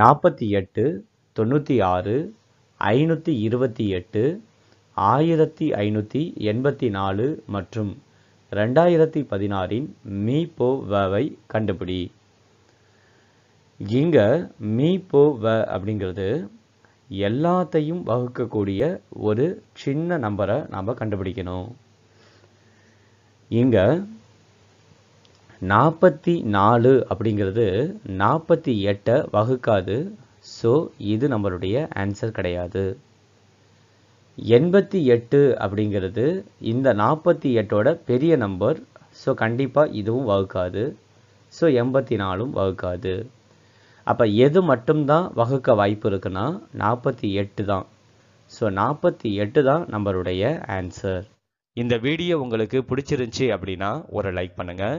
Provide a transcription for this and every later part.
நாற்பத்தி எட்டு தொண்ணூற்றி ஆறு ஐநூற்றி இருபத்தி எட்டு ஆயிரத்தி ஐநூற்றி எண்பத்தி நாலு மற்றும் ரெண்டாயிரத்தி பதினாறின் மீ போ வவை கண்டுபிடி இங்கே மீ போ வ அப்படிங்கிறது எல்லாத்தையும் வகுக்கக்கூடிய ஒரு சின்ன நம்பரை நாம் கண்டுபிடிக்கணும் இங்கே நாற்பத்தி நாலு அப்படிங்கிறது நாற்பத்தி எட்டை வகுக்காது ஸோ இது நம்மளுடைய ஆன்சர் கிடையாது எண்பத்தி எட்டு அப்படிங்கிறது இந்த நாற்பத்தி எட்டோட பெரிய நம்பர் ஸோ கண்டிப்பாக இதுவும் வகுக்காது ஸோ எண்பத்தி நாலும் வகுக்காது அப்போ எது மட்டும்தான் வகுக்க வாய்ப்பு இருக்குன்னா நாற்பத்தி எட்டு தான் ஸோ நாற்பத்தி எட்டு தான் நம்மளுடைய ஆன்சர் இந்த வீடியோ உங்களுக்கு பிடிச்சிருந்துச்சி அப்படின்னா ஒரு லைக் பண்ணுங்கள்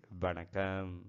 வணக்கம்